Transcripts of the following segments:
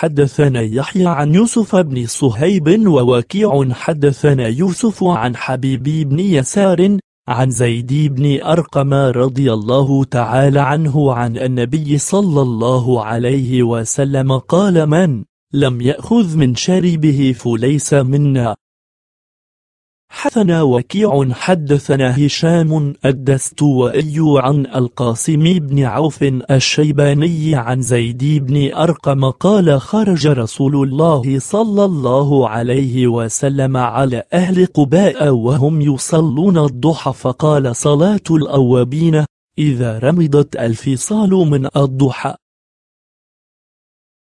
حدثنا يحيى عن يوسف بن صهيب ووكيع حدثنا يوسف عن حبيب بن يسار عن زيد بن أرقم رضي الله تعالى عنه عن النبي صلى الله عليه وسلم قال من لم يأخذ من شاربه فليس منا حدثنا وكيع حدثنا هشام الدستوائي عن القاسم بن عوف الشيباني عن زيد بن أرقم قال خرج رسول الله صلى الله عليه وسلم على أهل قباء وهم يصلون الضحى فقال صلاة الأوابين إذا رمضت الفصال من الضحى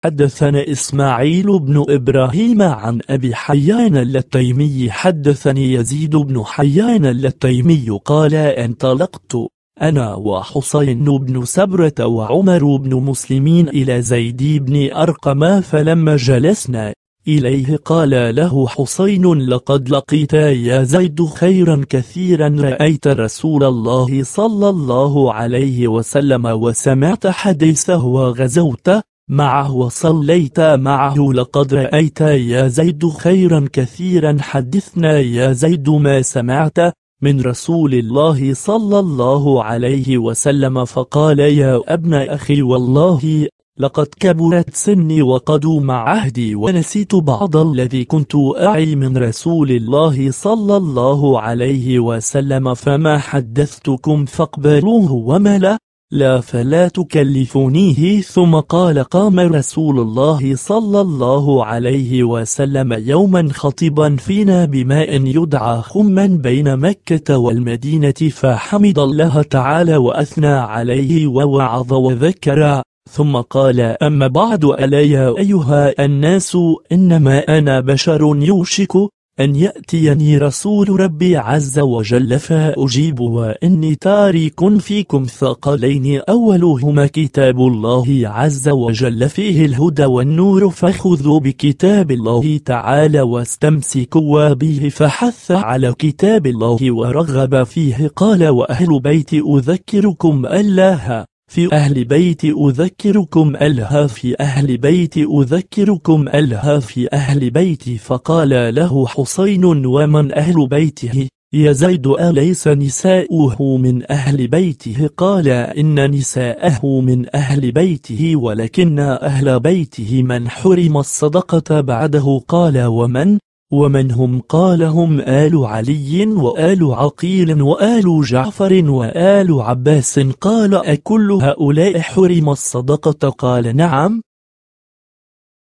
حدثنا إسماعيل بن إبراهيم عن أبي حيان التيمي حدثني يزيد بن حيان التيمي قال انطلقت أنا وحسين بن سبرة وعمر بن مسلمين إلى زيد بن أرقم فلما جلسنا إليه قال له حسين لقد لقيت يا زيد خيرا كثيرا رأيت رسول الله صلى الله عليه وسلم وسمعت حديثه وغزوته معه وصليت معه لقد رأيت يا زيد خيرا كثيرا حدثنا يا زيد ما سمعت من رسول الله صلى الله عليه وسلم فقال يا ابن أخي والله لقد كبرت سني وقدوا مع عهدي ونسيت بعض الذي كنت أعي من رسول الله صلى الله عليه وسلم فما حدثتكم فاقبلوه وما لا لا فلا تكلفونيه ثم قال قام رسول الله صلى الله عليه وسلم يوما خطبا فينا بماء يدعى خما بين مكة والمدينة فحمد الله تعالى وأثنى عليه ووعظ وذكر ثم قال أما بعد ألا يا أيها الناس إنما أنا بشر يوشك أن يأتيني رسول ربي عز وجل فأجيب وإني تارك فيكم ثقلين أولهما كتاب الله عز وجل فيه الهدى والنور فخذوا بكتاب الله تعالى واستمسكوا به فحث على كتاب الله ورغب فيه قال وأهل بيت أذكركم الله في أهل بيت أذكركم ألها في أهل بيت أذكركم ألها في أهل بيتي فقال له حسين ومن أهل بيته يا زيد أليس نساؤه من أهل بيته قال إن نساءه من أهل بيته ولكن أهل بيته من حرم الصدقة بعده قال ومن ومن هم قال هم آل علي وآل عقيل وآل جعفر وآل عباس قال أكل هؤلاء حرم الصدقة قال نعم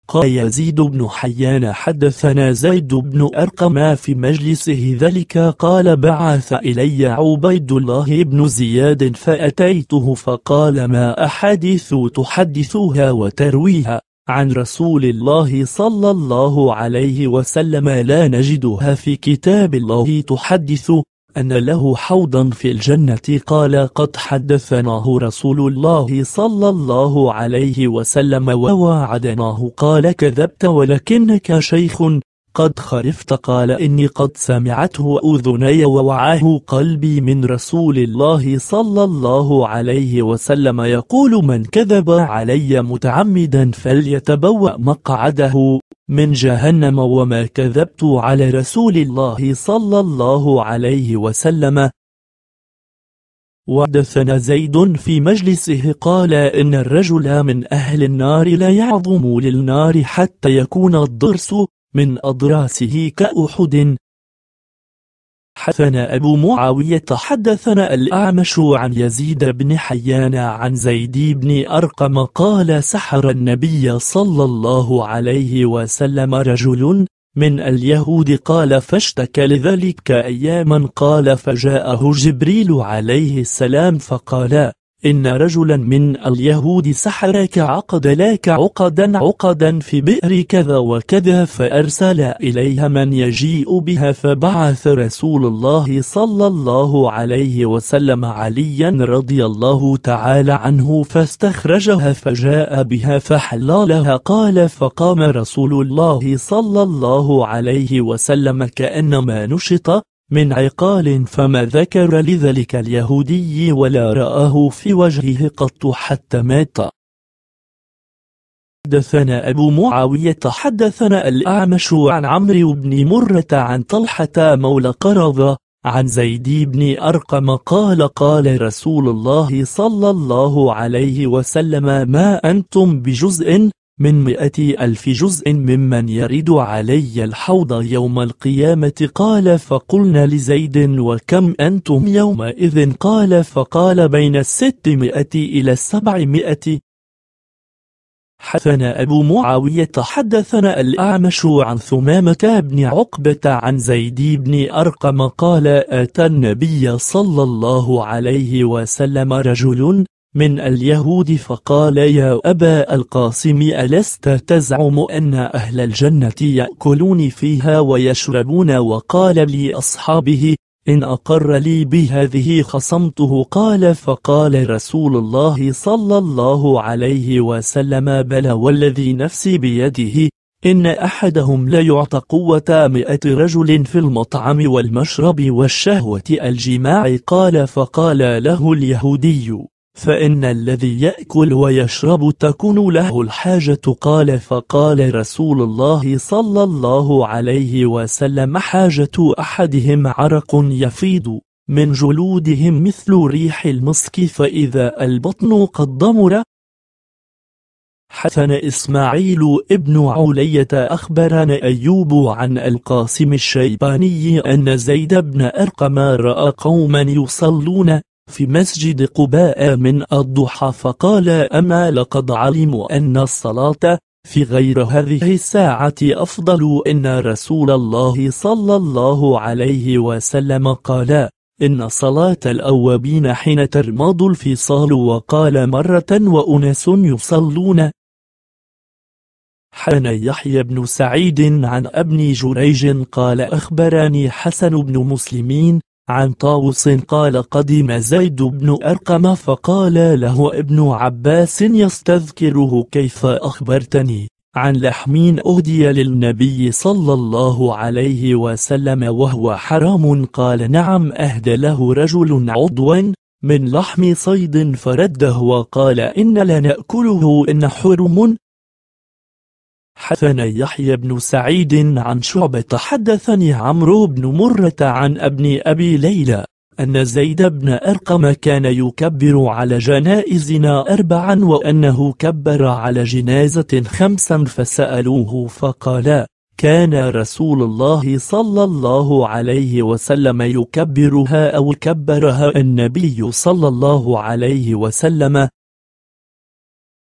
قال يزيد بن حيان حدثنا زيد بن أرقم في مجلسه ذلك قال بعث إلي عبيد الله بن زياد فأتيته فقال ما أحاديث تحدثها وترويها عن رسول الله صلى الله عليه وسلم لا نجدها في كتاب الله تحدث أن له حوضا في الجنة قال قد حدثناه رسول الله صلى الله عليه وسلم ووعدناه قال كذبت ولكنك شيخ قد خرفت قال إني قد سمعته أذني ووعاه قلبي من رسول الله صلى الله عليه وسلم يقول من كذب علي متعمدا فليتبوأ مقعده من جهنم وما كذبت على رسول الله صلى الله عليه وسلم وحدثنا زيد في مجلسه قال إن الرجل من أهل النار لا يعظم للنار حتى يكون الضرس من أضراسه كأحد حدثنا أبو معاوية حدثنا الأعمش عن يزيد بن حيان عن زيد بن أرقم قال سحر النبي صلى الله عليه وسلم رجل من اليهود قال فاشتكى لذلك أياما قال فجاءه جبريل عليه السلام فقال إن رجلا من اليهود سحرك عقد لك عقدا عقدا في بئر كذا وكذا فأرسل إليها من يجيء بها فبعث رسول الله صلى الله عليه وسلم عليا رضي الله تعالى عنه فاستخرجها فجاء بها فحلالها قال فقام رسول الله صلى الله عليه وسلم كأنما نشط من عقال فما ذكر لذلك اليهودي ولا رآه في وجهه قط حتى مات حدثنا أبو معاوية حدثنا الأعمش عن عمرو بن مرة عن طلحة مولى قرظة عن زيد بن أرقم قال قال رسول الله صلى الله عليه وسلم ما أنتم بجزء من مئة ألف جزء ممن يرد علي الحوض يوم القيامة قال فقلنا لزيد وكم أنتم يومئذ قال فقال بين الستمائة إلى السبعمائة حدثنا أبو معاوية حدثنا الأعمش عن ثمامة بن عقبة عن زيد بن أرقم قال أتى النبي صلى الله عليه وسلم رجل من اليهود فقال يا أبا القاسم ألست تزعم أن أهل الجنة يأكلون فيها ويشربون وقال لأصحابه إن أقر لي بهذه خصمته قال فقال رسول الله صلى الله عليه وسلم بلى والذي نفسي بيده إن أحدهم لا يعطى قوة مئة رجل في المطعم والمشرب والشهوة الجماع قال فقال له اليهودي فإن الذي يأكل ويشرب تكون له الحاجة قال فقال رسول الله صلى الله عليه وسلم حاجة أحدهم عرق يفيض من جلودهم مثل ريح المسك فإذا البطن قد ضمر حسن إسماعيل ابن علية أخبرنا أيوب عن القاسم الشيباني أن زيد بن أرقم رأى قوما يصلون في مسجد قباء من الضحى فقال أما لقد علموا أن الصلاة في غير هذه الساعة أفضل إن رسول الله صلى الله عليه وسلم قال إن صلاة الأوابين حين ترمض الفصال وقال مرة وأناس يصلون حان يحيى بن سعيد عن ابن جريج قال أخبرني حسن بن مسلمين عن طاوس قال قدم زيد بن أرقم فقال له ابن عباس يستذكره كيف أخبرتني عن لحم أهدي للنبي صلى الله عليه وسلم وهو حرام قال نعم أهدى له رجل عضوا من لحم صيد فرده وقال إن لنأكله إن حرم حدثنا يحيى بن سعيد عن شعبة حدثني عمرو بن مرة عن ابن أبي ليلى أن زيد بن أرقم كان يكبر على جنائزنا أربعا وأنه كبر على جنازة خمسا فسألوه فقال كان رسول الله صلى الله عليه وسلم يكبرها أو كبرها النبي صلى الله عليه وسلم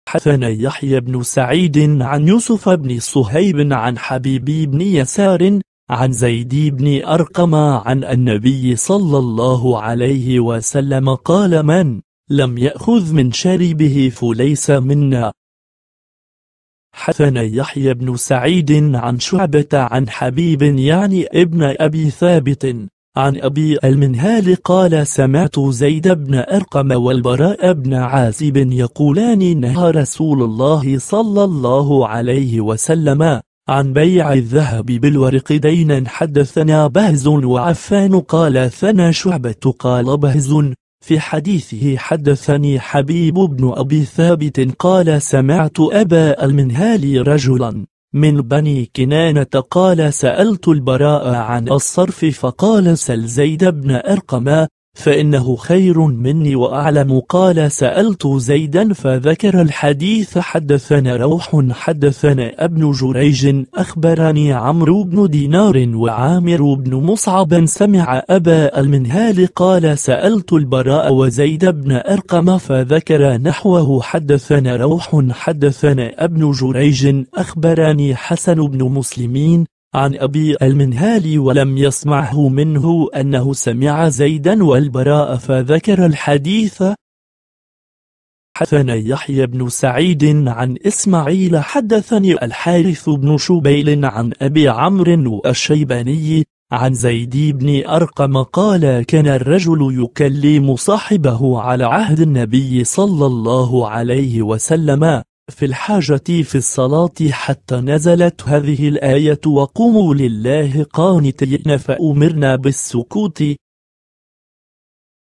حدثنا يحيى بن سعيد عن يوسف بن صهيب عن حبيب بن يسار عن زيد بن أرقم عن النبي صلى الله عليه وسلم قال من لم يأخذ من شربه فليس منا حدثنا يحيى بن سعيد عن شعبة عن حبيب يعني ابن أبي ثابت عن أبي المنهال قال سمعت زيد بن أرقم والبراء بن عازب يقولان نهى رسول الله صلى الله عليه وسلم عن بيع الذهب بالورق دينا حدثنا بهز وعفان قال ثنا شعبة قال بهز في حديثه حدثني حبيب بن أبي ثابت قال سمعت أبا المنهال رجلا من بني كنانة قال سألت البراء عن الصرف فقال سل زيد بن أرقم فإنه خير مني وأعلم قال سألت زيدا فذكر الحديث حدثنا روح حدثنا ابن جريج أخبرني عمرو بن دينار وعامر بن مصعب سمع أبا المنهال قال سألت البراء وزيد بن أرقم فذكر نحوه حدثنا روح حدثنا ابن جريج أخبرني حسن بن مسلمين عن أبي المنهال ولم يسمعه منه أنه سمع زيدا والبراء فذكر الحديث حدثنا يحيى بن سعيد عن إسماعيل حدثني الحارث بن شبيل عن أبي عمرو الشيباني عن زيد بن أرقم قال كان الرجل يكلم صاحبه على عهد النبي صلى الله عليه وسلم في الحاجة في الصلاة حتى نزلت هذه الآية وقوموا لله قانتين فأمرنا بالسكوت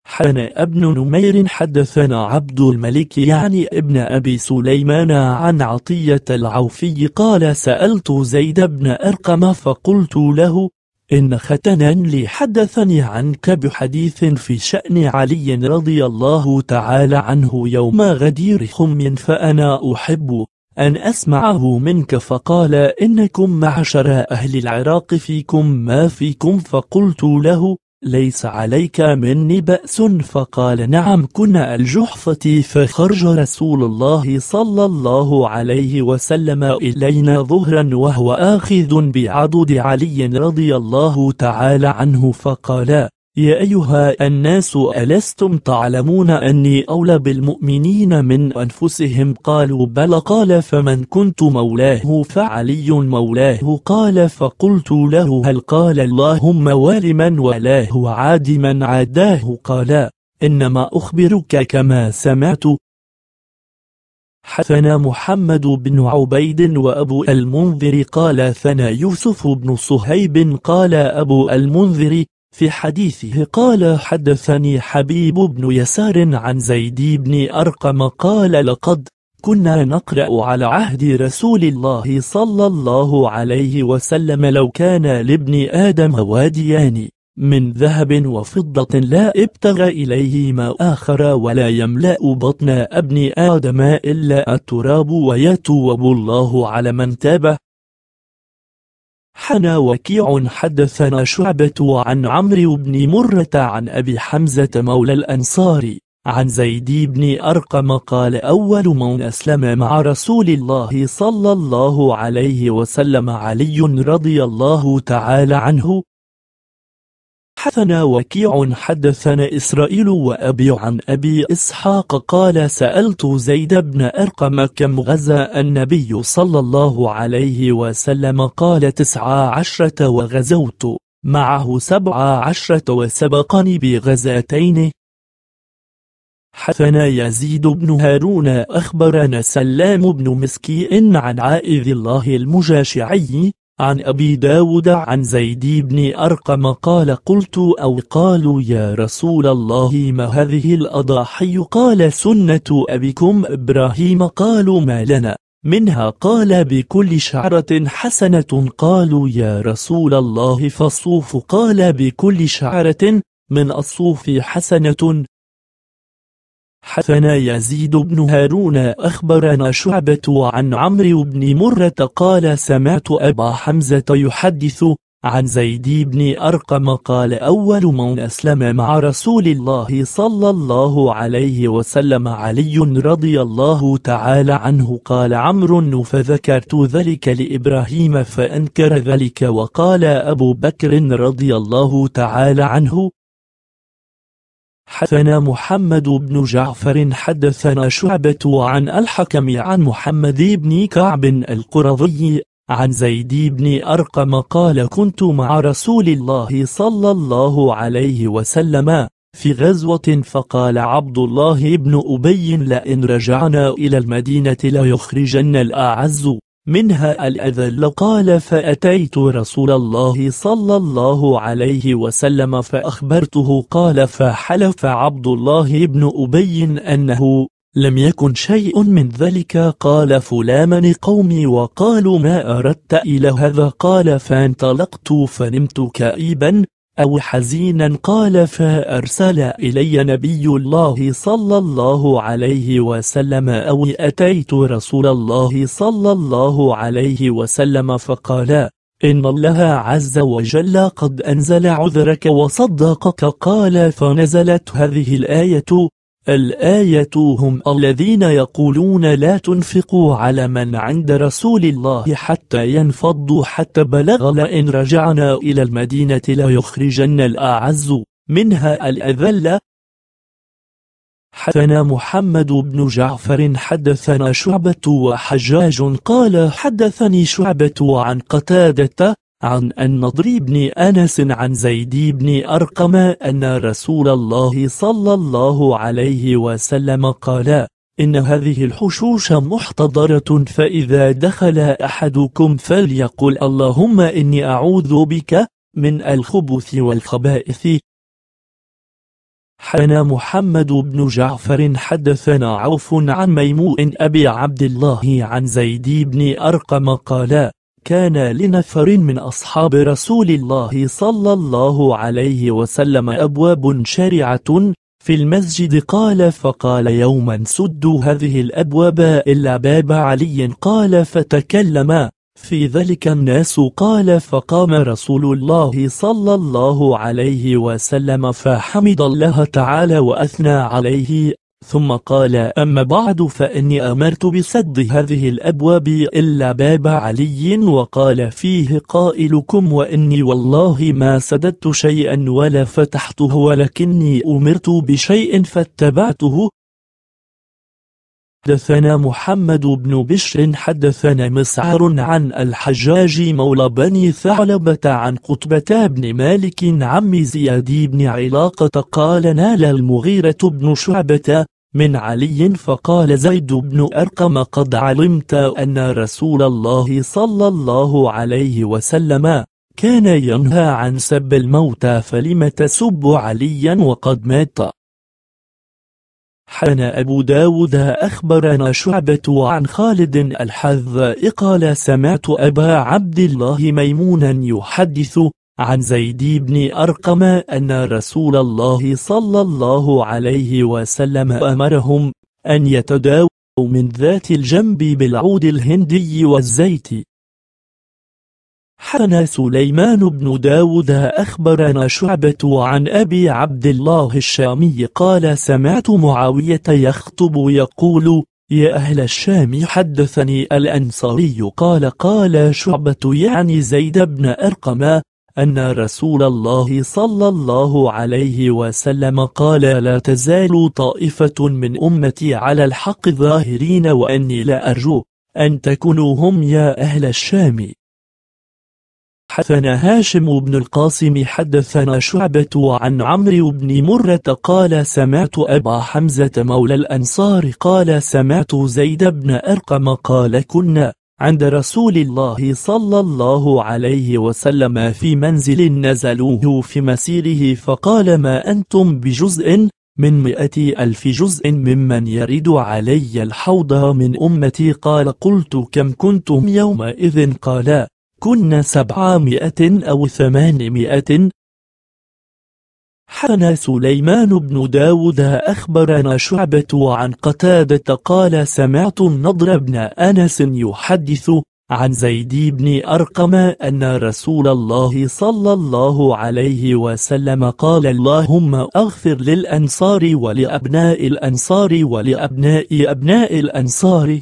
حنا ابن نمير حدثنا عبد الملك يعني ابن أبي سليمان عن عطية العوفي قال سألت زيد بن أرقم فقلت له إن ختنا لي حدثني عنك بحديث في شأن علي رضي الله تعالى عنه يوم غدير خم فأنا أحب أن أسمعه منك فقال إنكم معشر أهل العراق فيكم ما فيكم فقلت له ليس عليك مني بأس فقال نعم كنا الجحفة فخرج رسول الله صلى الله عليه وسلم إلينا ظهرا وهو آخذ بعضد علي رضي الله تعالى عنه فقال يا أيها الناس ألستم تعلمون أني أولى بالمؤمنين من أنفسهم قالوا بل قال فمن كنت مولاه فعلي مولاه قال فقلت له هل قال اللهم والما ولاه عاد من عاداه قال إنما أخبرك كما سمعت حثنا محمد بن عبيد وأبو المنذر قال ثنا يوسف بن صهيب قال أبو المنذر في حديثه قال حدثني حبيب بن يسار عن زيد بن أرقم قال لقد كنا نقرأ على عهد رسول الله صلى الله عليه وسلم لو كان لابن آدم واديان من ذهب وفضة لا ابتغى إليهما آخر ولا يملأ بطن ابن آدم إلا التراب ويتوب الله على من تابه حنا وكيع حدثنا شعبة عن عمرو بن مرة عن أبي حمزة مولى الأنصاري عن زيد بن أرقم قال أول من أسلم مع رسول الله صلى الله عليه وسلم علي رضي الله تعالى عنه حدثنا وكيع حدثنا إسرائيل وأبي عن أبي إسحاق قال سألت زيد بن أرقم كم غزا النبي صلى الله عليه وسلم قال تسعة عشرة وغزوت معه سبعة عشرة وسبقني بغزاتين حدثنا يزيد بن هارون أخبرنا سلام بن مسكي إن عن عائذ الله المجاشعي عن أبي داود عن زيد بن أرقم قال قلت أو قالوا يا رسول الله ما هذه الأضاحي قال سنة أبيكم إبراهيم قالوا ما لنا منها قال بكل شعرة حسنة قالوا يا رسول الله فالصوف قال بكل شعرة من الصوف حسنة حثنا يزيد بن هارون أخبرنا شعبة عن عمرو بن مرة قال سمعت أبا حمزة يحدث عن زيد بن أرقم قال أول من أسلم مع رسول الله صلى الله عليه وسلم علي رضي الله تعالى عنه قال عمرو فذكرت ذلك لإبراهيم فأنكر ذلك وقال أبو بكر رضي الله تعالى عنه حدثنا محمد بن جعفر حدثنا شعبة عن الحكم عن محمد بن كعب القرظي عن زيد بن أرقم قال كنت مع رسول الله صلى الله عليه وسلم في غزوة فقال عبد الله بن أبي لئن رجعنا إلى المدينة ليخرجن الأعز منها الأذل قال فأتيت رسول الله صلى الله عليه وسلم فأخبرته قال فحلف عبد الله بن أبي أنه لم يكن شيء من ذلك قال فلامن قومي وقالوا ما أردت إلى هذا قال فانطلقت فنمت كئيبا أو حزينا قال فأرسل إلي نبي الله صلى الله عليه وسلم أو أتيت رسول الله صلى الله عليه وسلم فقال إن الله عز وجل قد أنزل عذرك وصدقك قال فنزلت هذه الآية الآية هم الذين يقولون لا تنفقوا على من عند رسول الله حتى ينفضوا حتى بلغ لئن رجعنا إلى المدينة ليخرجن الأعز منها الأذل حدثنا محمد بن جعفر حدثنا شعبة وحجاج قال حدثني شعبة عن قتادة عن النضر بن أنس عن زيد بن أرقم أن رسول الله صلى الله عليه وسلم قال إن هذه الحشوش محتضرة فإذا دخل أحدكم فليقل اللهم إني أعوذ بك من الخبث والخبائث حنا محمد بن جعفر حدثنا عوف عن ميمو أبي عبد الله عن زيد بن أرقم قال كان لنفر من أصحاب رسول الله صلى الله عليه وسلم أبواب شرعة في المسجد قال فقال يوما سدوا هذه الأبواب إلا باب علي قال فتكلم في ذلك الناس قال فقام رسول الله صلى الله عليه وسلم فحمد الله تعالى وأثنى عليه ثم قال أما بعد فإني أمرت بسد هذه الأبواب إلا باب علي وقال فيه قائلكم وإني والله ما سددت شيئا ولا فتحته ولكني أمرت بشيء فاتبعته حدثنا محمد بن بشر حدثنا مسعر عن الحجاج مولى بني ثعلبة عن قطبة بن مالك عم زياد بن علاقة قال نال المغيرة بن شعبة من علي فقال زيد بن أرقم قد علمت أن رسول الله صلى الله عليه وسلم كان ينهى عن سب الموتى فلم تسب عليا وقد مات حان أبو داود أخبرنا شعبة عن خالد الحذاء قال سمعت أبا عبد الله ميمونا يحدث عن زيد بن أرقم أن رسول الله صلى الله عليه وسلم أمرهم أن يتداووا من ذات الجنب بالعود الهندي والزيت حسن سليمان بن داود أخبرنا شعبة عن أبي عبد الله الشامي قال سمعت معاوية يخطب يقول يا أهل الشام حدثني الأنصاري قال قال شعبة يعني زيد بن أرقم أن رسول الله صلى الله عليه وسلم قال لا تزال طائفة من أمتي على الحق ظاهرين وأني لا أرجو أن تكونوا هم يا أهل الشام حدثنا هاشم بن القاسم حدثنا شعبة عن عمرو بن مرة قال سمعت أبا حمزة مولى الأنصار قال سمعت زيد بن أرقم قال كنا عند رسول الله صلى الله عليه وسلم في منزل نزلوه في مسيره فقال ما أنتم بجزء من مئة ألف جزء ممن يرد علي الحوض من أمتي قال قلت كم كنتم يومئذ قال كنا سبعمائة أو ثمانمائة حنى سليمان بن داود أخبرنا شعبة عن قتادة قال سمعت النضر بن أنس يحدث عن زيد بن أرقم أن رسول الله صلى الله عليه وسلم قال اللهم أغفر للأنصار ولأبناء الأنصار ولأبناء أبناء الأنصار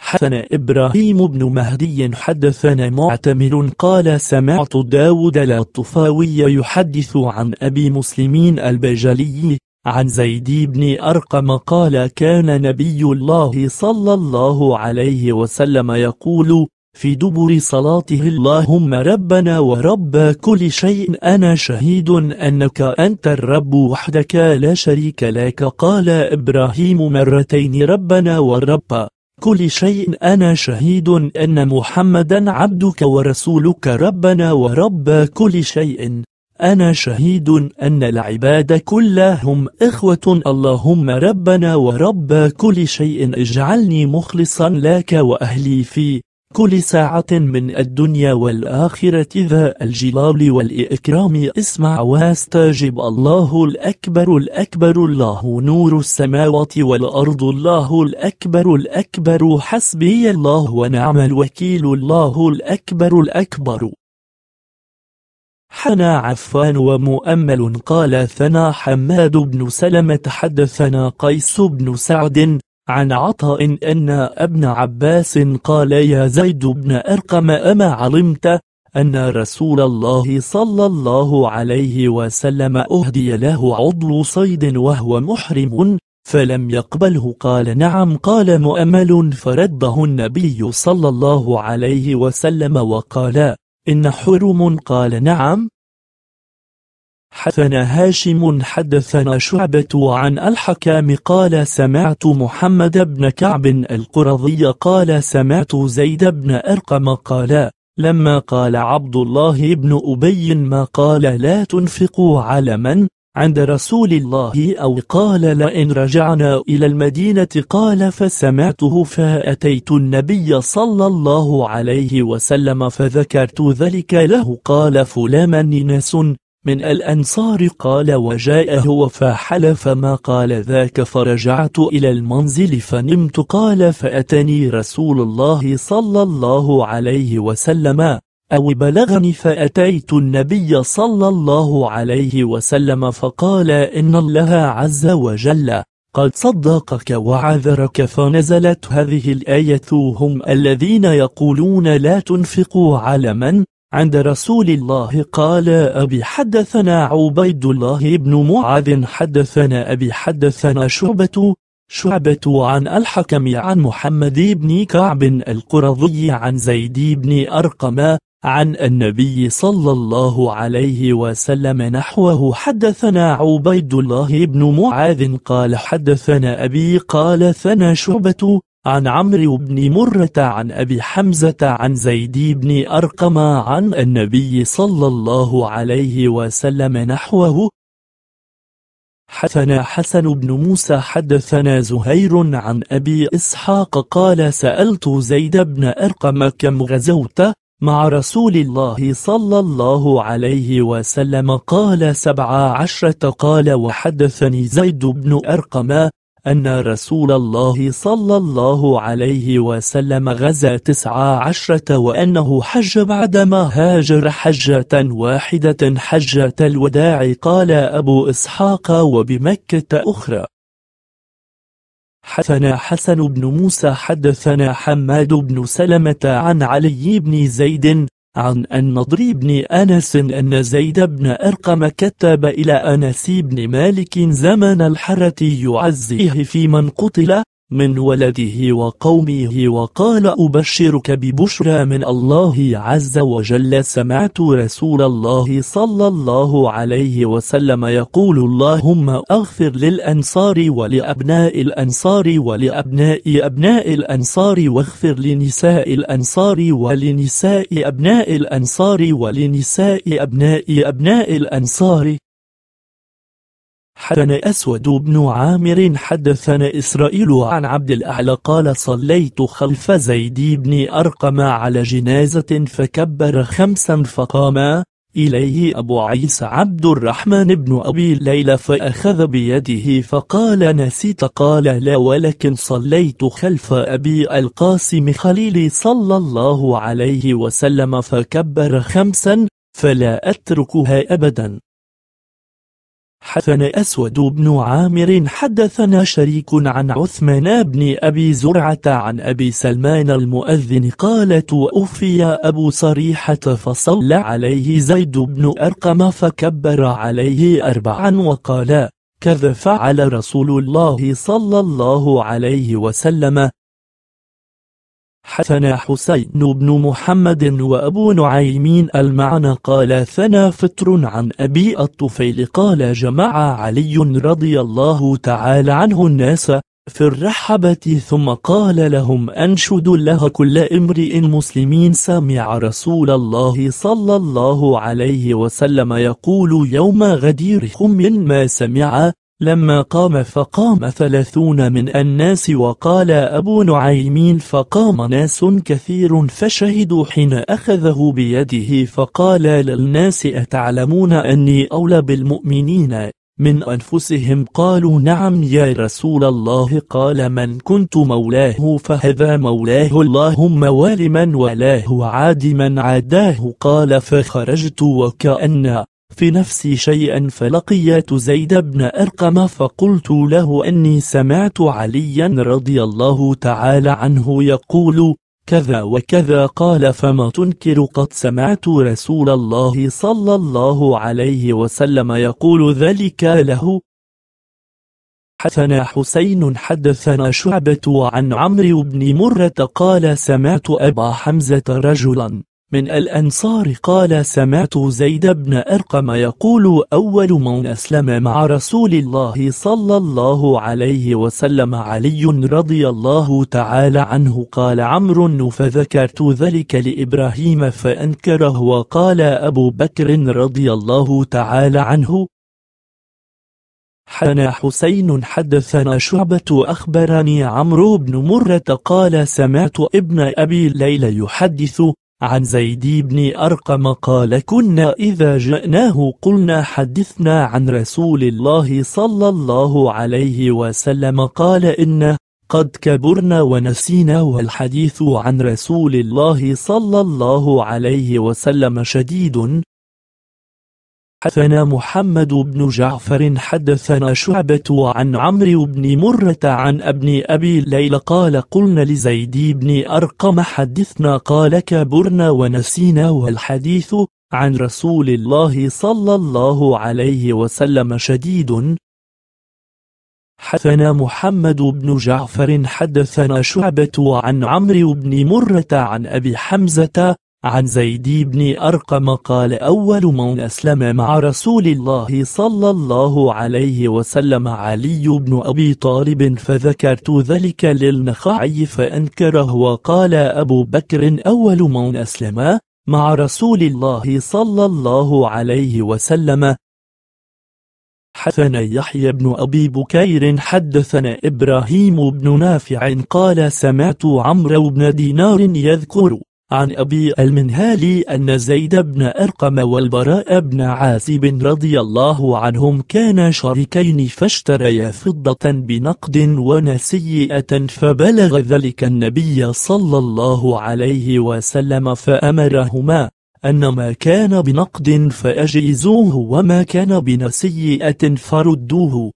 حدثنا إبراهيم بن مهدي حدثنا معتمر قال سمعت داود الطفاوي يحدث عن أبي مسلمين البجلي عن زيد بن أرقم قال كان نبي الله صلى الله عليه وسلم يقول في دبر صلاته اللهم ربنا ورب كل شيء أنا شهيد أنك أنت الرب وحدك لا شريك لك قال إبراهيم مرتين ربنا ورب كل شيء أنا شهيد أن محمدا عبدك ورسولك ربنا ورب كل شيء أنا شهيد أن العباد كلهم إخوة اللهم ربنا ورب كل شيء اجعلني مخلصا لك وأهلي في كل ساعة من الدنيا والآخرة ذا الجلال والإكرام اسمع واستجب الله الأكبر الأكبر الله نور السماوات والأرض الله الأكبر الأكبر حسبي الله ونعم الوكيل الله الأكبر الأكبر حنا عفان ومؤمل قال ثنا حماد بن سلمة حدثنا قيس بن سعد عن عطاء أن ابن عباس قال يا زيد بن أرقم أما علمت أن رسول الله صلى الله عليه وسلم أهدي له عضل صيد وهو محرم فلم يقبله قال نعم قال مؤمل فرده النبي صلى الله عليه وسلم وقال إن حرم قال نعم حدثنا هاشم حدثنا شعبة عن الحكام قال سمعت محمد بن كعب القرظي قال سمعت زيد بن أرقم قال لما قال عبد الله بن أبي ما قال لا تنفقوا على من عند رسول الله أو قال لئن رجعنا إلى المدينة قال فسمعته فأتيت النبي صلى الله عليه وسلم فذكرت ذلك له قال فلاما ناس من الأنصار قال وجاءه فحلف ما قال ذاك فرجعت إلى المنزل فنمت قال فأتني رسول الله صلى الله عليه وسلم أو بلغني فأتيت النبي صلى الله عليه وسلم فقال إن الله عز وجل قد صدقك وعذرك فنزلت هذه الآية هم الذين يقولون لا تنفقوا على من عند رسول الله قال أبي حدثنا عبيد الله بن معاذ حدثنا أبي حدثنا شعبة شعبة عن الحكم عن محمد بن كعب القرظي عن زيد بن أرقم عن النبي صلى الله عليه وسلم نحوه حدثنا عبيد الله بن معاذ قال حدثنا أبي قال ثنا شعبة عن عمرو بن مرة عن أبي حمزة عن زيد بن أرقم عن النبي صلى الله عليه وسلم نحوه حدثنا حسن بن موسى حدثنا زهير عن أبي إسحاق قال سألت زيد بن أرقم كم غزوت مع رسول الله صلى الله عليه وسلم قال سبع عشرة قال وحدثني زيد بن أرقم أن رسول الله صلى الله عليه وسلم غزا تسعة عشرة وأنه حج بعدما هاجر حجة واحدة حجة الوداع قال أبو إسحاق وبمكة أخرى حدثنا حسن بن موسى حدثنا حماد بن سلمة عن علي بن زيد عن النضر بن أنس أن زيد بن أرقم كتب إلى أنس بن مالك زمن الحرة يعزيه في من قتل من ولده وقومه وقال أبشرك ببشرى من الله عز وجل سمعت رسول الله صلى الله عليه وسلم يقول اللهم أغفر للأنصار ولأبناء الأنصار ولأبناء أبناء الأنصار واغفر لنساء الأنصار ولنساء أبناء الأنصار ولنساء أبناء أبناء الأنصار حدثنا أسود بن عامر حدثنا إسرائيل عن عبد الأعلى قال صليت خلف زيد بن أرقم على جنازة فكبر خمسا فقام إليه أبو عيسى عبد الرحمن بن أبي ليلى فأخذ بيده فقال نسيت قال لا ولكن صليت خلف أبي القاسم خليل صلى الله عليه وسلم فكبر خمسا فلا أتركها أبدا حدثنا أسود بن عامر حدثنا شريك عن عثمان بن أبي زرعة عن أبي سلمان المؤذن قالت توفي أبو صريحة فصلى عليه زيد بن أرقم فكبر عليه أربعا وقال كذا فعل رسول الله صلى الله عليه وسلم حثنا حسين بن محمد وأبو نعيمين المعنى قال ثنا فطر عن أبي الطفيل قال جمع علي رضي الله تعالى عنه الناس في الرحبة ثم قال لهم أنشد الله كل امرئ مسلمين سمع رسول الله صلى الله عليه وسلم يقول يوم غدير خم ما سمع لما قام فقام ثلاثون من الناس وقال أبو نعيم فقام ناس كثير فشهدوا حين أخذه بيده فقال للناس أتعلمون أني أولى بالمؤمنين من أنفسهم قالوا نعم يا رسول الله قال من كنت مولاه فهذا مولاه اللهم والما ولاه عادما عداه قال فخرجت وكأن في نفسي شيئا فلقيت زيد بن أرقم فقلت له أني سمعت عليا رضي الله تعالى عنه يقول كذا وكذا قال فما تنكر قد سمعت رسول الله صلى الله عليه وسلم يقول ذلك له حدثنا حسين حدثنا شعبة عن عمرو بن مرة قال سمعت أبا حمزة رجلا من الأنصار قال سمعت زيد بن أرقم يقول أول من أسلم مع رسول الله صلى الله عليه وسلم علي رضي الله تعالى عنه قال عمرو فذكرت ذلك لإبراهيم فأنكره وقال أبو بكر رضي الله تعالى عنه حنا حسين حدثنا شعبة أخبرني عمرو بن مرة قال سمعت ابن أبي ليلى يحدث عن زيد بن أرقم قال كنا إذا جئناه قلنا حدثنا عن رسول الله صلى الله عليه وسلم قال إن قد كبرنا ونسينا والحديث عن رسول الله صلى الله عليه وسلم شديد حدثنا محمد بن جعفر حدثنا شعبة عن عمرو بن مرة عن ابن أبي ليلى قال قلنا لزيد بن أرقم حدثنا قال كبرنا ونسينا والحديث عن رسول الله صلى الله عليه وسلم شديد حدثنا محمد بن جعفر حدثنا شعبة عن عمرو بن مرة عن أبي حمزة عن زيد بن أرقم قال أول من أسلم مع رسول الله صلى الله عليه وسلم علي بن أبي طالب فذكرت ذلك للنخعي فأنكره وقال أبو بكر أول من أسلم مع رسول الله صلى الله عليه وسلم حدثنا يحيى بن أبي بكير حدثنا إبراهيم بن نافع قال سمعت عمرو بن دينار يذكر عن أبي المنهال أن زيد بن أرقم والبراء بن عازب رضي الله عنهم كانا شريكين فاشتريا فضة بنقد ونسيئة فبلغ ذلك النبي صلى الله عليه وسلم فأمرهما أن ما كان بنقد فأجيزوه وما كان بنسيئة فردوه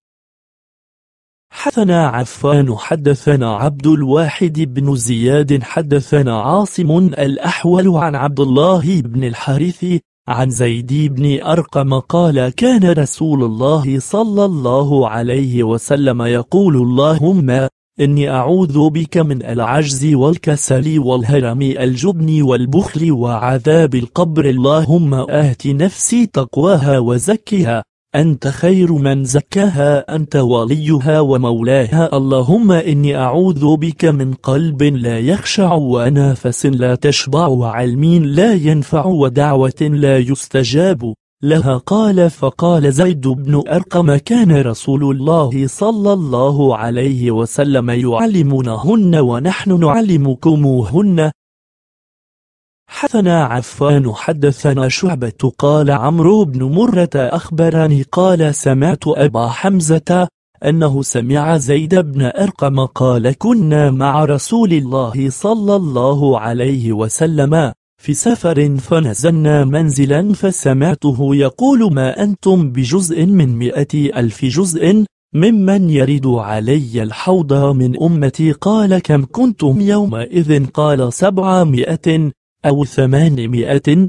حدثنا عفان حدثنا عبد الواحد بن زياد حدثنا عاصم الأحول عن عبد الله بن الحارث عن زيد بن أرقم قال كان رسول الله صلى الله عليه وسلم يقول اللهم إني أعوذ بك من العجز والكسل والهرم الجبن والبخل وعذاب القبر اللهم آت نفسي تقواها وزكها أنت خير من زكاها أنت وليها ومولاها اللهم إني أعوذ بك من قلب لا يخشع ونفس لا تشبع وعلم لا ينفع ودعوة لا يستجاب لها قال فقال زيد بن أرقم كان رسول الله صلى الله عليه وسلم يعلمنهن ونحن نعلمكمهن حدثنا عفان حدثنا شعبة قال عمرو بن مرة أخبرني قال سمعت أبا حمزة أنه سمع زيد بن أرقم قال كنا مع رسول الله صلى الله عليه وسلم في سفر فنزلنا منزلا فسمعته يقول ما أنتم بجزء من مئة ألف جزء ممن يرد علي الحوض من أمتي قال كم كنتم يومئذ قال سبعمائة أو ثمانمائة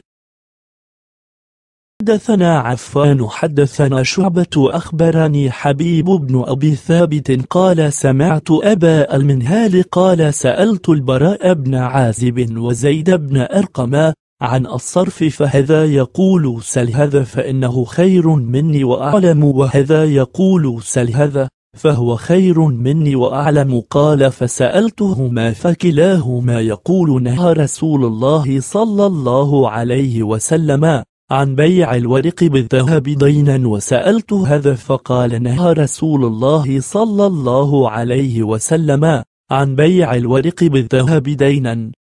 حدثنا عفان حدثنا شعبة أخبرني حبيب بن أبي ثابت قال سمعت أبا المنهال قال سألت البراء بن عازب وزيد بن أرقم عن الصرف فهذا يقول سل هذا فإنه خير مني وأعلم وهذا يقول سل هذا فهو خير مني وأعلم قال فسألتهما فكلاهما يقول نهى رسول الله صلى الله عليه وسلم عن بيع الورق بالذهب دينا وسألت هذا فقال نهى رسول الله صلى الله عليه وسلم عن بيع الورق بالذهب دينا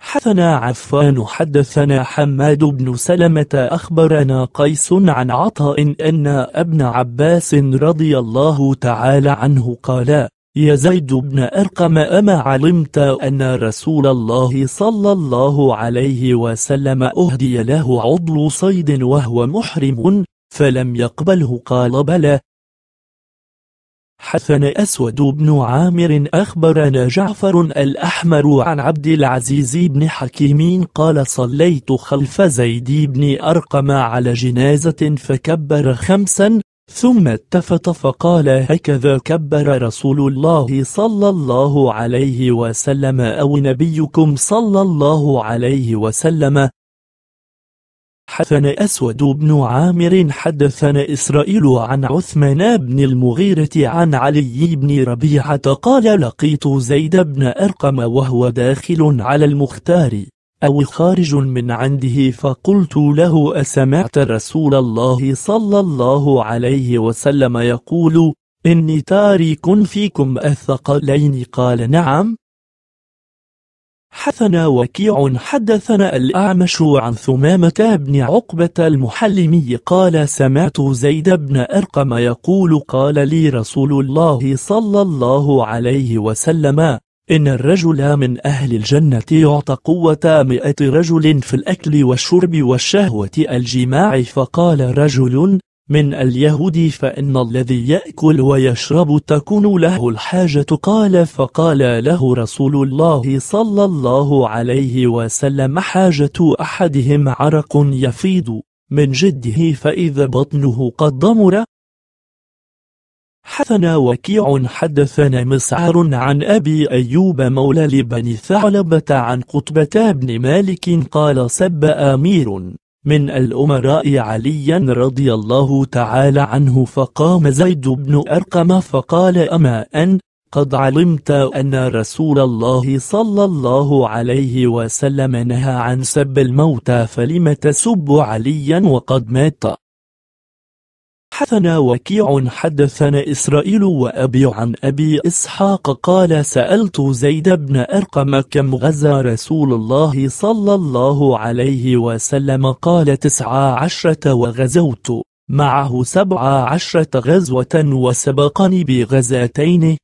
حثنا عفان حدثنا حماد بن سلمة أخبرنا قيس عن عطاء أن ابن عباس رضي الله تعالى عنه قال يا زيد بن أرقم أما علمت أن رسول الله صلى الله عليه وسلم أهدي له عضل صيد وهو محرم فلم يقبله قال بلى حسن أسود بن عامر أخبرنا جعفر الأحمر عن عبد العزيز بن حكيم قال صليت خلف زيد بن أرقم على جنازة فكبر خمسا ثم التفت فقال هكذا كبر رسول الله صلى الله عليه وسلم أو نبيكم صلى الله عليه وسلم حدثنا أسود بن عامر حدثنا إسرائيل عن عثمان بن المغيرة عن علي بن ربيعة قال لقيت زيد بن أرقم وهو داخل على المختار أو خارج من عنده فقلت له أسمعت رسول الله صلى الله عليه وسلم يقول إني تارك فيكم الثقلين قال نعم حثنا وكيع حدثنا الأعمش عن ثمامة بن عقبة المحلمي قال سمعت زيد بن أرقم يقول قال لي رسول الله صلى الله عليه وسلم إن الرجل من أهل الجنة يعطى قوة مئة رجل في الأكل والشرب والشهوة الجماع فقال رجل من اليهود فإن الذي يأكل ويشرب تكون له الحاجة قال فقال له رسول الله صلى الله عليه وسلم حاجة أحدهم عرق يفيض من جده فإذا بطنه قد ضمر حثنا وكيع حدثنا مسعر عن أبي أيوب مولى لبني ثعلبة عن قطبة بن مالك قال سب أمير من الأمراء عليا رضي الله تعالى عنه فقام زيد بن أرقم فقال أما أن قد علمت أن رسول الله صلى الله عليه وسلم نهى عن سب الموتى فلم تسب عليا وقد مات حدثنا وكيع حدثنا إسرائيل وأبي عن أبي إسحاق قال سألت زيد بن أرقم كم غزا رسول الله صلى الله عليه وسلم قال تسعة عشرة وغزوت معه سبع عشرة غزوة وسبقني بغزاتين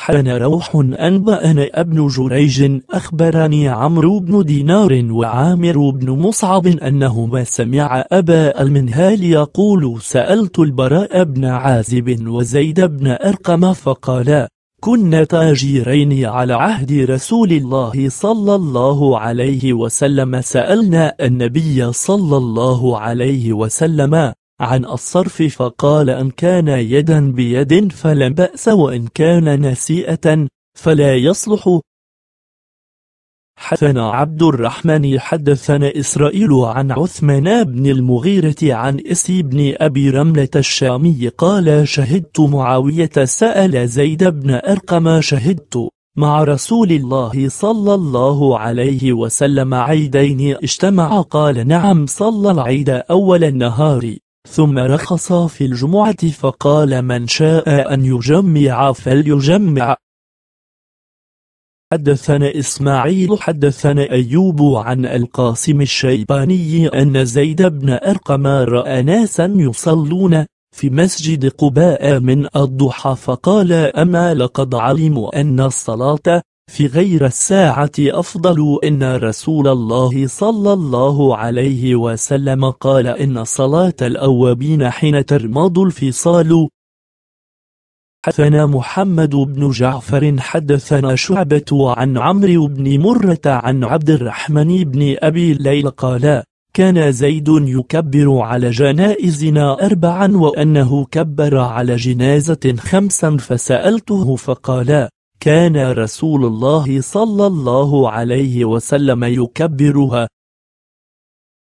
حدثنا روح أنبأنا ابن جريج أخبرني عمرو بن دينار وعامر بن مصعب أنهما سمع أبا المنهال يقول سألت البراء بن عازب وزيد بن أرقم فقالا كنا تاجرين على عهد رسول الله صلى الله عليه وسلم سألنا النبي صلى الله عليه وسلم عن الصرف فقال أن كان يدا بيد فلا بأس وإن كان نسيئة فلا يصلح حدثنا عبد الرحمن حدثنا إسرائيل عن عثمان بن المغيرة عن إسي بن أبي رملة الشامي قال شهدت معاوية سأل زيد بن أرقم شهدت مع رسول الله صلى الله عليه وسلم عيدين اجتمع قال نعم صلى العيد أول النهار ثم رخص في الجمعة فقال من شاء أن يجمع فليجمع حدثنا إسماعيل حدثنا أيوب عن القاسم الشيباني أن زيد بن أرقم رأى ناسا يصلون في مسجد قباء من الضحى فقال أما لقد علموا أن الصلاة في غير الساعة أفضل إن رسول الله صلى الله عليه وسلم قال إن صلاة الأوابين حين ترمض الفصال حدثنا محمد بن جعفر حدثنا شعبة عن عمرو بن مرة عن عبد الرحمن بن أبي ليل قال كان زيد يكبر على جنائزنا أربعا وأنه كبر على جنازة خمسا فسألته فقال كان رسول الله صلى الله عليه وسلم يكبرها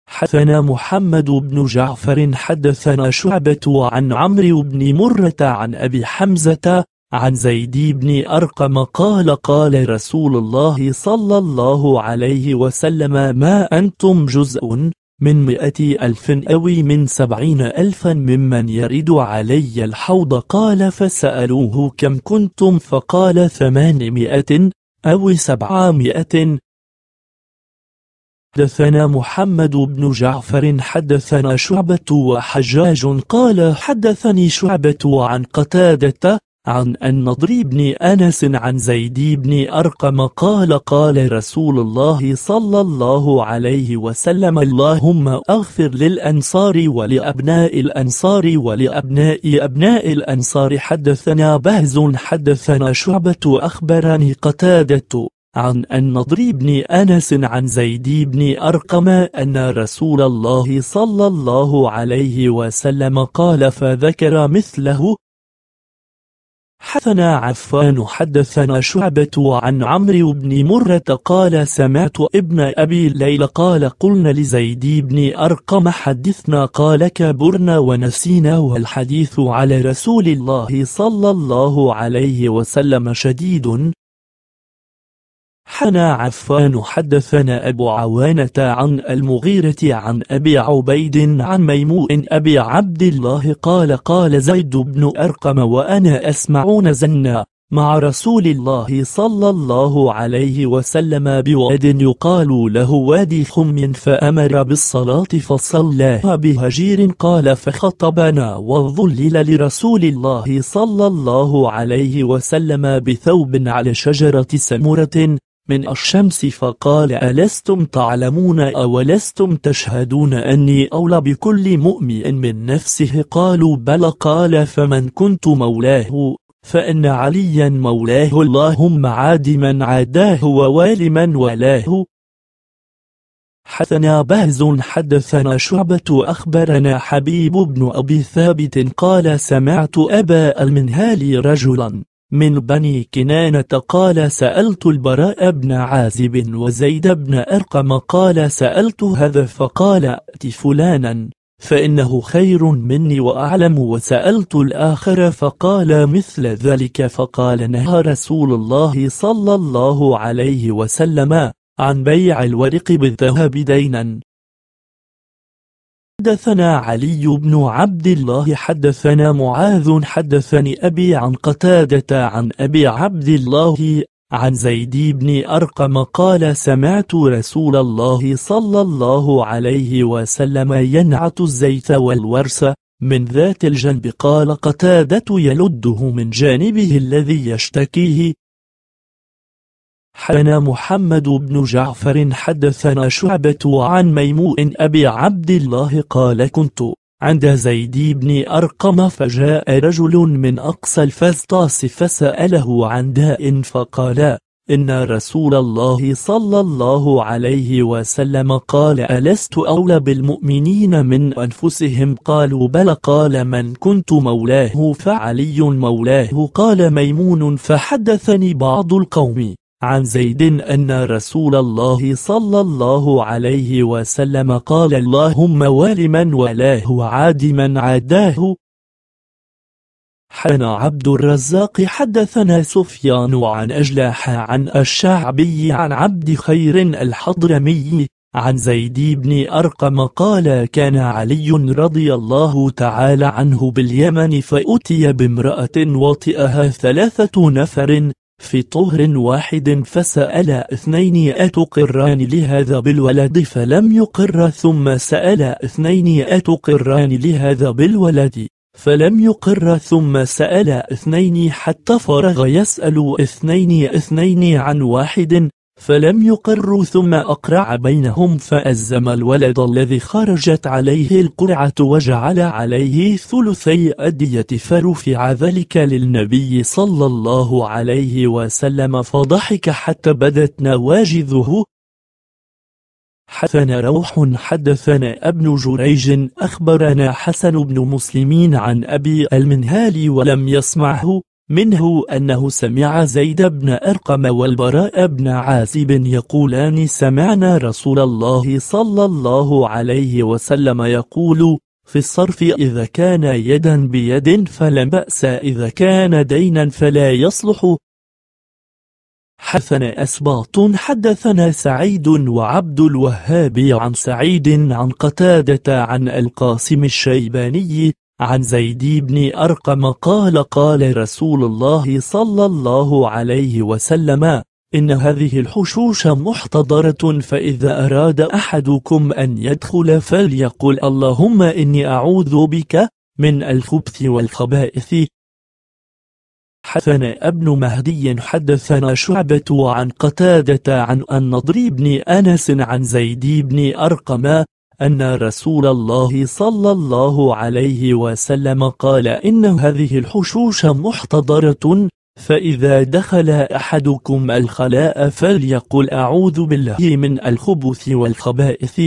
حدثنا محمد بن جعفر حدثنا شعبة عن عمرو بن مرة عن أبي حمزة عن زيد بن أرقم قال قال رسول الله صلى الله عليه وسلم ما أنتم جزء من مئة ألف أو من سبعين ألفا ممن يرد علي الحوض قال فسألوه كم كنتم فقال ثمانمائة أو سبعمائة حدثنا محمد بن جعفر حدثنا شعبة وحجاج قال حدثني شعبة عن قتادة عن النضر بن أنس عن زيد بن أرقم قال قال رسول الله صلى الله عليه وسلم اللهم أغفر للأنصار ولأبناء الأنصار ولأبناء أبناء الأنصار حدثنا بهز حدثنا شعبة أخبرني قتادة عن النضر بن أنس عن زيد بن أرقم أن رسول الله صلى الله عليه وسلم قال فذكر مثله حثنا عفان حدثنا شعبة عن عمرو بن مرة قال سمعت ابن أبي ليلى قال قلنا لزيد بن أرقم حدثنا قال كبرنا ونسينا والحديث على رسول الله صلى الله عليه وسلم شديد حنا عفان حدثنا أبو عوانة عن المغيرة عن أبي عبيد عن ميمون أبي عبد الله قال قال زيد بن أرقم وأنا أسمعون زنا مع رسول الله صلى الله عليه وسلم بواد يقال له وادي خم فأمر بالصلاة فصلاها بهجير قال فخطبنا وظلل لرسول الله صلى الله عليه وسلم بثوب على شجرة سمرة من الشمس فقال ألستم تعلمون أولستم تشهدون أني أولى بكل مؤمن من نفسه قالوا بل قال فمن كنت مولاه فإن عليا مولاه اللهم عاد من عاداه ووال من ولاه حدثنا بهز حدثنا شعبة أخبرنا حبيب بن أبي ثابت قال سمعت أبا المنهال رجلا من بني كنانة قال سألت البراء بن عازب وزيد بن أرقم قال سألت هذا فقال أت فلانا فإنه خير مني وأعلم وسألت الآخر فقال مثل ذلك فقال نهى رسول الله صلى الله عليه وسلم عن بيع الورق بالذهب دينا حدثنا علي بن عبد الله حدثنا معاذ حدثني أبي عن قتادة عن أبي عبد الله عن زيد بن أرقم قال سمعت رسول الله صلى الله عليه وسلم ينعت الزيت والورس من ذات الجنب قال قتادة يلده من جانبه الذي يشتكيه حدثنا محمد بن جعفر حدثنا شعبة عن ميمون أبي عبد الله قال كنت عند زيد بن أرقم فجاء رجل من أقصى الفزطاس فسأله عن داء فقال إن رسول الله صلى الله عليه وسلم قال ألست أولى بالمؤمنين من أنفسهم قالوا بل قال من كنت مولاه فعلي مولاه قال ميمون فحدثني بعض القوم عن زيد أن رسول الله صلى الله عليه وسلم قال اللهم والما ولاه وعادما عاداه حنا عبد الرزاق حدثنا سفيان عن أجلاح عن الشعبي عن عبد خير الحضرمي عن زيد بن أرقم قال كان علي رضي الله تعالى عنه باليمن فأتي بامرأة وطئها ثلاثة نفر في طهر واحد فسأل اثنين أتقران لهذا بالولد فلم يقر ثم سأل اثنين أتقران لهذا بالولد فلم يقر ثم سأل اثنين حتى فرغ يسأل اثنين اثنين عن واحد فلم يقروا ثم أقرع بينهم فأزم الولد الذي خرجت عليه القرعة وجعل عليه ثلثي أدية فرفع ذلك للنبي صلى الله عليه وسلم فضحك حتى بدت نواجذه حدثنا روح حدثنا ابن جريج أخبرنا حسن بن مسلمين عن أبي المنهال ولم يسمعه منه أنه سمع زيد بن أرقم والبراء بن عازب يقولان سمعنا رسول الله صلى الله عليه وسلم يقول في الصرف إذا كان يدا بيد فلا بأس إذا كان دينا فلا يصلح حدثنا أسباط حدثنا سعيد وعبد الوهاب عن سعيد عن قتادة عن القاسم الشيباني عن زيد بن أرقم قال قال رسول الله صلى الله عليه وسلم إن هذه الحشوش محتضرة فإذا أراد أحدكم أن يدخل فليقل اللهم إني أعوذ بك من الخبث والخبائث حدثنا ابن مهدي حدثنا شعبة عن قتادة عن النضر بن أنس عن زيد بن أرقم أن رسول الله صلى الله عليه وسلم قال إن هذه الحشوش محتضرة فإذا دخل أحدكم الخلاء فليقل أعوذ بالله من الخبث والخبائث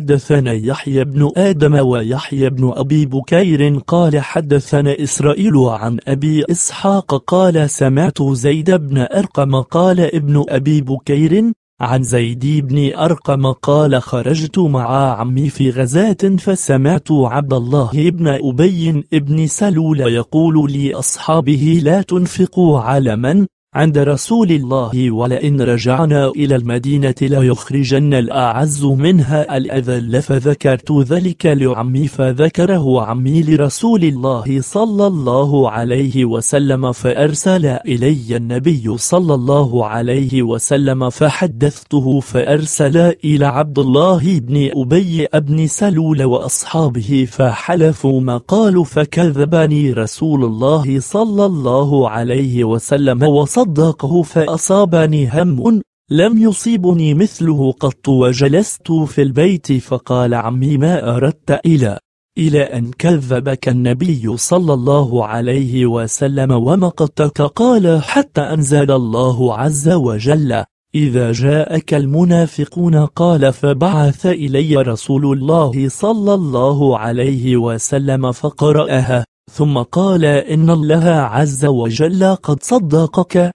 حدثنا يحيى بن آدم ويحيى بن أبي بكير قال حدثنا إسرائيل عن أبي إسحاق قال سمعت زيد بن أرقم قال ابن أبي بكير عن زيد بن أرقم قال خرجت مع عمي في غزاة فسمعت عبد الله بن أبي بن سلول يقول لأصحابه لا تنفقوا على من عند رسول الله ولئن رجعنا إلى المدينة ليخرجن الأعز منها الأذل فذكرت ذلك لعمي فذكره عمي لرسول الله صلى الله عليه وسلم فأرسل إلي النبي صلى الله عليه وسلم فحدثته فأرسل إلى عبد الله بن أبي بن سلول وأصحابه فحلفوا ما قالوا فكذبني رسول الله صلى الله عليه وسلم وصلى صدقه فأصابني هم لم يصيبني مثله قط وجلست في البيت فقال عمي ما أردت إلى إلى أن كذبك النبي صلى الله عليه وسلم ومقتك قال حتى أنزل الله عز وجل إذا جاءك المنافقون قال فبعث إلي رسول الله صلى الله عليه وسلم فقرأها ثم قال إن الله عز وجل قد صدقك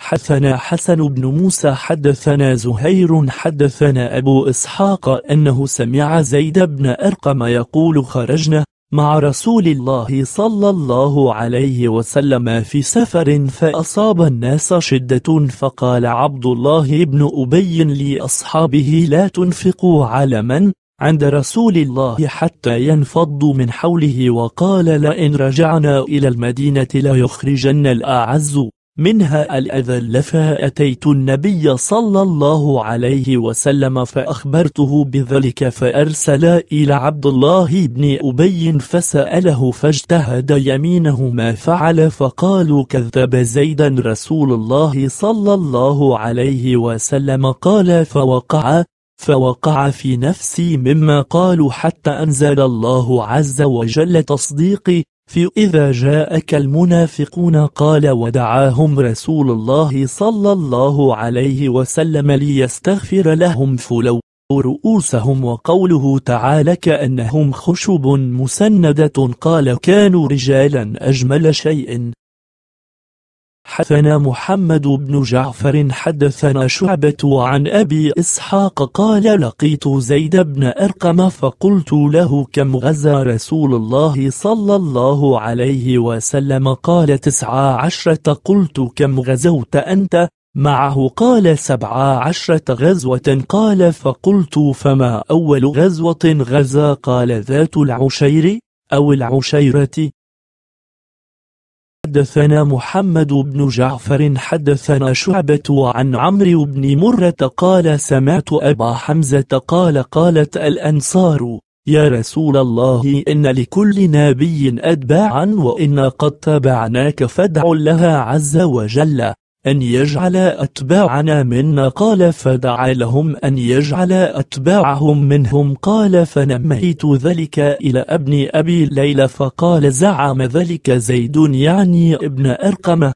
حثنا حسن بن موسى حدثنا زهير حدثنا أبو إسحاق أنه سمع زيد بن أرقم يقول خرجنا مع رسول الله صلى الله عليه وسلم في سفر فأصاب الناس شدة فقال عبد الله بن أبي لأصحابه لا تنفقوا على من عند رسول الله حتى ينفض من حوله وقال لئن رجعنا إلى المدينة ليخرجن الأعز منها الأذل فأتيت النبي صلى الله عليه وسلم فأخبرته بذلك فأرسل إلى عبد الله بن أبي فسأله فاجتهد يمينه ما فعل فقالوا كذب زيدا رسول الله صلى الله عليه وسلم قال فوقع فوقع في نفسي مما قالوا حتى أنزل الله عز وجل تصديقي في إذا جاءك المنافقون قال ودعاهم رسول الله صلى الله عليه وسلم ليستغفر لهم فلو رؤوسهم وقوله تعالى كأنهم خشب مسندة قال كانوا رجالا أجمل شيء حدثنا محمد بن جعفر حدثنا شعبة عن أبي إسحاق قال لقيت زيد بن أرقم فقلت له كم غزا رسول الله صلى الله عليه وسلم قال تسعة عشرة قلت كم غزوت أنت معه قال سبعة عشرة غزوة قال فقلت فما أول غزوة غزا قال ذات العشير أو العشيرة حدثنا محمد بن جعفر حدثنا شعبة عن عمرو بن مرة قال سمعت أبا حمزة قال قالت الأنصار يا رسول الله إن لكل نبي أتباعا وإنا قد تبعناك فادع لها عز وجل أن يجعل أتباعنا منا قال فدعا لهم أن يجعل أتباعهم منهم قال فنميت ذلك إلى ابن أبي ليلى فقال زعم ذلك زيد يعني ابن أرقمة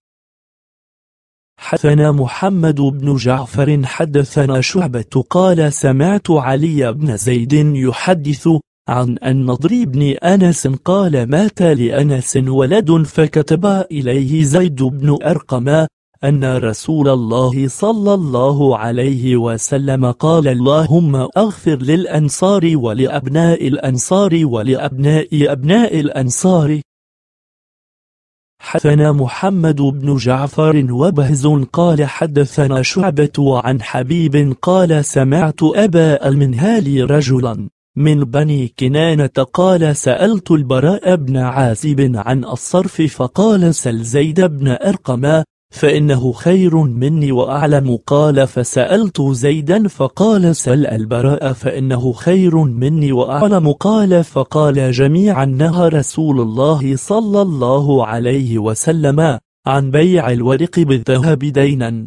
حدثنا محمد بن جعفر حدثنا شعبة قال سمعت علي بن زيد يحدث عن أن نضر بن أنس قال مات لأنس ولد فكتب إليه زيد بن أرقم أن رسول الله صلى الله عليه وسلم قال اللهم أغفر للأنصار ولأبناء الأنصار ولأبناء أبناء الأنصار حدثنا محمد بن جعفر وبهز قال حدثنا شعبة عن حبيب قال سمعت أبا المنهال رجلا من بني كنانة قال سألت البراء بن عازب عن الصرف فقال سل زيد بن أرقم فإنه خير مني وأعلم قال فسألت زيدا فقال سل البراء فإنه خير مني وأعلم قال فقال جميعا نهى رسول الله صلى الله عليه وسلم عن بيع الورق بالذهب دينا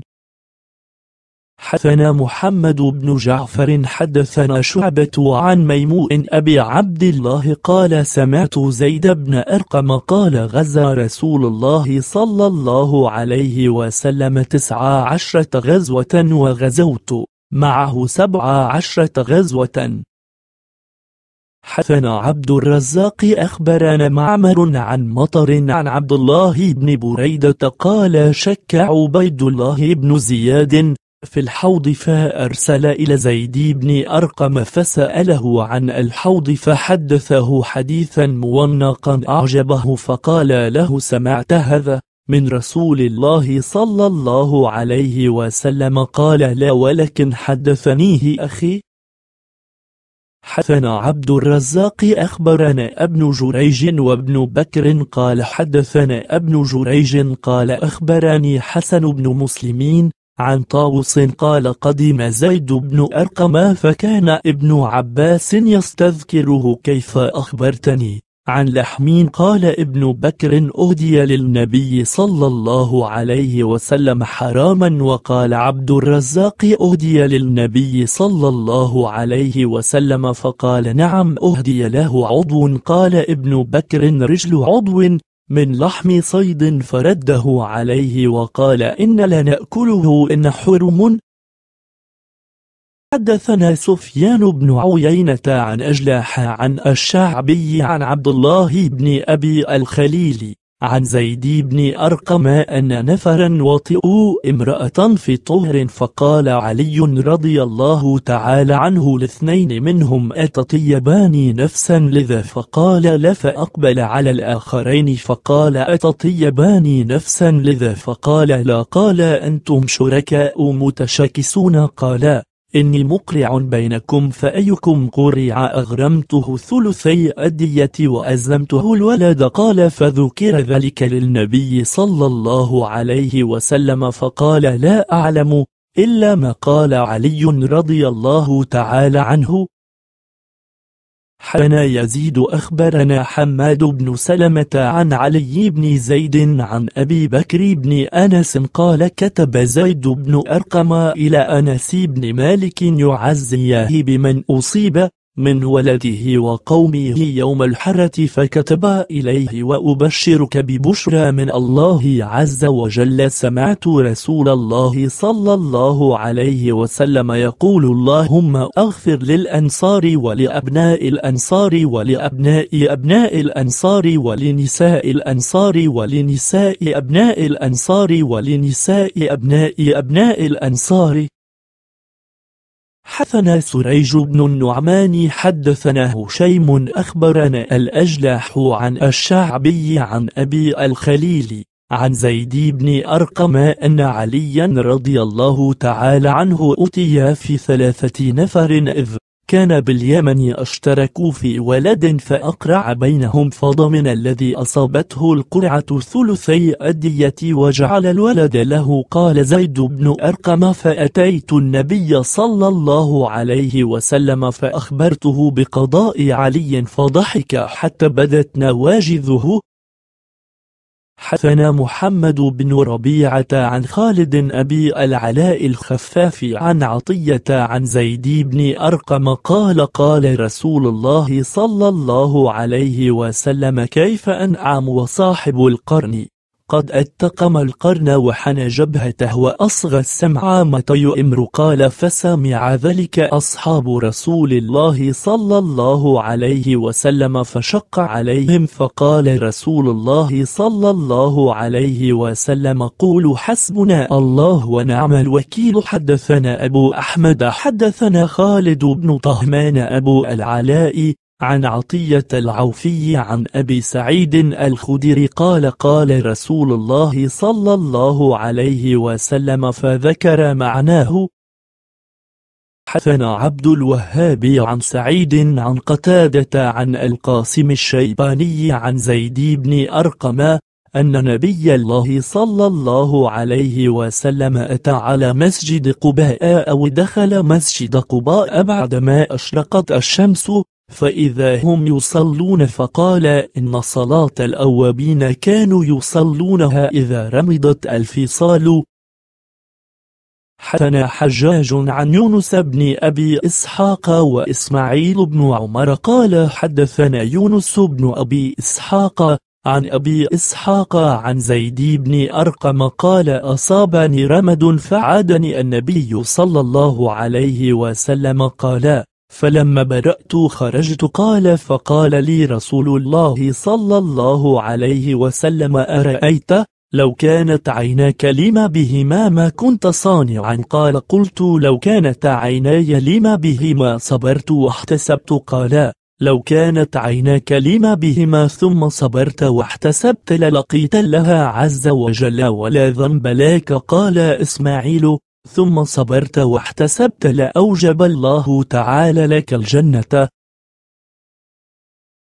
حدثنا محمد بن جعفر حدثنا شعبة عن ميمون أبي عبد الله قال سمعت زيد بن أرقم قال غزا رسول الله صلى الله عليه وسلم تسعة عشرة غزوة وغزوت معه سبعة عشرة غزوة حدثنا عبد الرزاق أخبرنا معمر عن مطر عن عبد الله بن بريدة قال شك عبيد الله بن زياد في الحوض فأرسل إلى زيد بن أرقم فسأله عن الحوض فحدثه حديثا مونقا أعجبه فقال له سمعت هذا من رسول الله صلى الله عليه وسلم قال لا ولكن حدثنيه أخي حدثنا عبد الرزاق أخبرنا ابن جريج وابن بكر قال حدثنا ابن جريج قال أخبرني حسن بن مسلمين عن طاووس قال قدم زيد بن أرقم فكان ابن عباس يستذكره كيف أخبرتني عن لحمين قال ابن بكر أهدي للنبي صلى الله عليه وسلم حراما وقال عبد الرزاق أهدي للنبي صلى الله عليه وسلم فقال نعم أهدي له عضو قال ابن بكر رجل عضو من لحم صيد فرده عليه وقال إن نأكله إن حرم حدثنا سفيان بن عيينة عن أجلاح عن الشعبي عن عبد الله بن أبي الخليل عن زيد بن أرقم أن نفرا وطئوا امرأة في طهر فقال علي رضي الله تعالى عنه الاثنين منهم أتطيبان نفسا لذا فقال لا فأقبل على الآخرين فقال أتطيبان نفسا لذا فقال لا قال أنتم شركاء متشاكسون قالا إني مقرع بينكم فأيكم قرع أغرمته ثلثي أدية وأزمته الولد قال فذكر ذلك للنبي صلى الله عليه وسلم فقال لا أعلم إلا ما قال علي رضي الله تعالى عنه حنا يزيد أخبرنا حماد بن سلمة عن علي بن زيد عن أبي بكر بن أنس قال كتب زيد بن أرقم إلى أنس بن مالك يعزيه بمن أصيب من ولده وقومه يوم الحرة فكتب إليه وأبشرك ببشرى من الله عز وجل سمعت رسول الله صلى الله عليه وسلم يقول اللهم أغفر للأنصار ولأبناء الأنصار ولأبناء أبناء الأنصار ولنساء الأنصار ولنساء أبناء الأنصار ولنساء أبناء أبناء الأنصار حثنا سريج بن النعمان حدثنا هشيم أخبرنا الأجلاح عن الشعبي عن أبي الخليل عن زيد بن أرقم أن عليا رضي الله تعالى عنه أتي في ثلاثة نفر إذ كان باليمن اشتركوا في ولد فأقرع بينهم فضمن الذي أصابته القرعة ثلثي الدية وجعل الولد له قال زيد بن أرقم فأتيت النبي صلى الله عليه وسلم فأخبرته بقضاء علي فضحك حتى بدت نواجذه حدثنا محمد بن ربيعة عن خالد أبي العلاء الخفاف عن عطية عن زيد بن أرقم قال قال رسول الله صلى الله عليه وسلم كيف أنعم وصاحب القرن قد اتقم القرن وحنى جبهته وأصغى السمع متي إمر قال فسمع ذلك أصحاب رسول الله صلى الله عليه وسلم فشق عليهم فقال رسول الله صلى الله عليه وسلم قولوا حسبنا الله ونعم الوكيل حدثنا أبو أحمد حدثنا خالد بن طهمان أبو العلاء عن عطية العوفي عن أبي سعيد الخدري قال قال رسول الله صلى الله عليه وسلم فذكر معناه حثنا عبد الوهاب عن سعيد عن قتادة عن القاسم الشيباني عن زيد بن أرقم أن نبي الله صلى الله عليه وسلم أتى على مسجد قباء أو دخل مسجد قباء بعدما أشرقت الشمس فإذا هم يصلون فقال إن صلاة الأوابين كانوا يصلونها إذا رمضت الفصال حدثنا حجاج عن يونس بن أبي إسحاق وإسماعيل بن عمر قال حدثنا يونس بن أبي إسحاق عن أبي إسحاق عن زيد بن أرقم قال أصابني رمد فعادني النبي صلى الله عليه وسلم قال فلما برأت خرجت قال فقال لي رسول الله صلى الله عليه وسلم أرأيت لو كانت عيناك لما بهما ما كنت صانعا قال قلت لو كانت عيناي لما بهما صبرت واحتسبت قال لو كانت عيناك لما بهما ثم صبرت واحتسبت للقيت لها عز وجل ولا ذنب لك قال إسماعيل ثم صبرت واحتسبت لأوجب الله تعالى لك الجنة